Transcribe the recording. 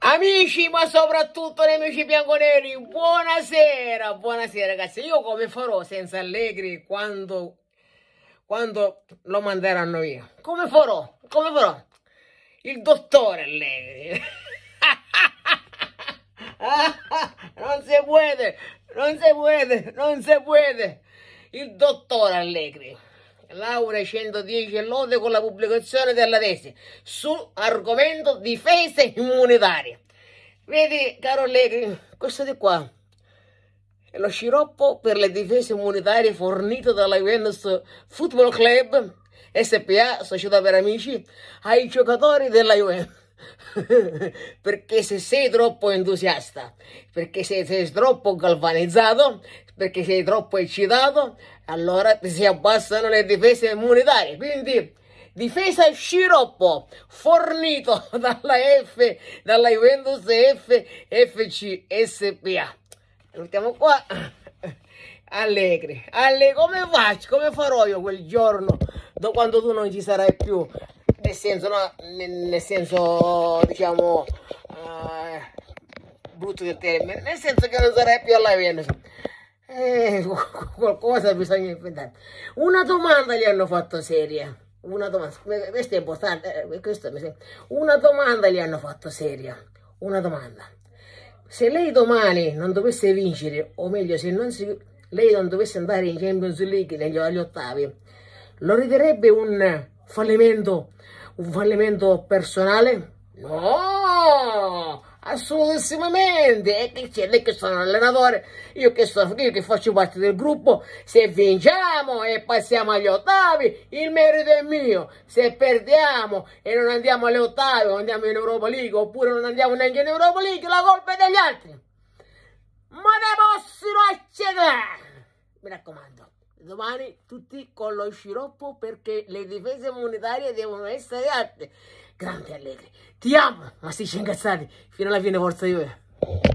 Amici, ma soprattutto nemici bianconeri, buonasera, buonasera ragazzi. Io come farò senza Allegri quando, quando lo manderanno via? Come farò? Come farò? Il dottore Allegri. non si può, non si può, non si può. Il dottore Allegri laurea 110 e lode con la pubblicazione della tesi su argomento difesa immunitaria. Vedi, caro Allegri, questo di qua è lo sciroppo per le difese immunitarie fornito dalla Juventus Football Club SPA, società per amici, ai giocatori della Juventus. perché se sei troppo entusiasta, perché se sei troppo galvanizzato, perché sei troppo eccitato, allora ti si abbassano le difese immunitarie. Quindi difesa sciroppo fornito dalla F, dalla Juventus F, FC SPA. Salutiamo qua. Allegri, Allegri, come faccio? Come farò io quel giorno da quando tu non ci sarai più? nel senso, no, nel, nel senso diciamo, uh, brutto del termine, nel senso che non sarei più alla Venus. Eh, qualcosa bisogna inventare. Una domanda gli hanno fatto seria. Una domanda, questo è importante, eh, questo mi Una domanda gli hanno fatto seria. Una domanda. Se lei domani non dovesse vincere, o meglio, se non si, lei non dovesse andare in Champions League negli, agli ottavi, lo riderebbe un fallimento, un fallimento personale? No, assolutamente. E che c'è? Lei che sono allenatore, io che, sono, io che faccio parte del gruppo, se vinciamo e passiamo agli ottavi, il merito è mio. Se perdiamo e non andiamo agli ottavi, non andiamo in Europa League, oppure non andiamo neanche in Europa League, la colpa è degli altri. Ma ne possono accedere! Mi raccomando domani tutti con lo sciroppo perché le difese immunitarie devono essere alte. Grande Allegri, ti amo, ma si incazzati, fino alla fine forza io.